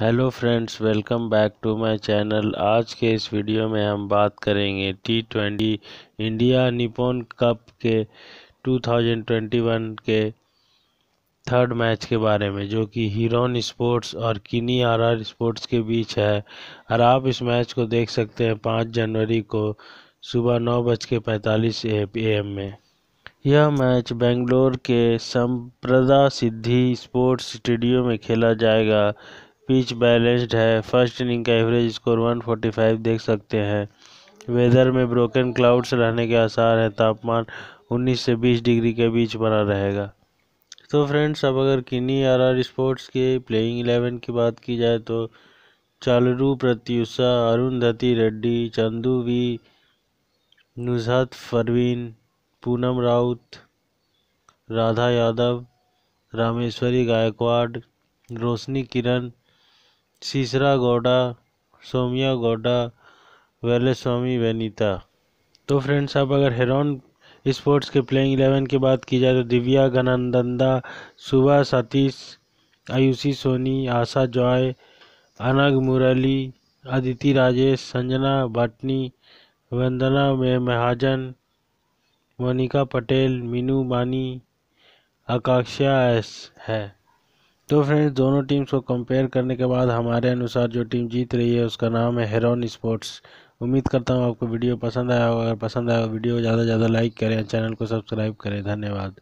hello friends welcome back to my channel आज के इस वीडियो में हम बात करेंगे T twenty India Nippon cup के 2021 के थर्ड मैच के बारे में जो कि हिरोन स्पोर्ट्स और किनी आरआर स्पोर्ट्स के बीच है और आप इस मैच को देख सकते हैं पाँच जनवरी को सुबह नौ बज के पैंतालीस एम में यह मैच बेंगलोर के संप्रदा सिद्धि स्पोर्ट्स स्टेडियम में खेला जाएगा पिच बैलेंस्ड है फर्स्ट इनिंग का एवरेज स्कोर 145 देख सकते हैं वेदर में ब्रोकन क्लाउड्स रहने के आसार हैं तापमान 19 से 20 डिग्री के बीच बना रहेगा तो फ्रेंड्स अब अगर किन्नी आर आर स्पोर्ट्स के प्लेइंग एलेवन की बात की जाए तो चालू प्रत्युषा अरुंधति रेड्डी चंदू वी नुजहत फरवीन पूनम राउत राधा यादव रामेश्वरी गायकवाड रोशनी किरण सीसरा गौडा सोमिया गौडा वेलेस्वामी वेनिता तो फ्रेंड्स आप अगर हेरॉन स्पोर्ट्स के प्लेइंग इलेवन की बात की जाए तो दिव्या गनानंदा सुबह सतीश आयुषी सोनी आशा जॉय अनग मुरली अदिति राजेश संजना भाटनी वंदना महाजन मोनिका पटेल मीनू मानी आकाक्षा एस है तो फ्रेंड्स दोनों टीम्स को कंपेयर करने के बाद हमारे अनुसार जो टीम जीत रही है उसका नाम है हेरोन स्पोर्ट्स उम्मीद करता हूँ आपको वीडियो पसंद आया होगा अगर पसंद आया वीडियो ज़्यादा से ज़्यादा लाइक करें चैनल को सब्सक्राइब करें धन्यवाद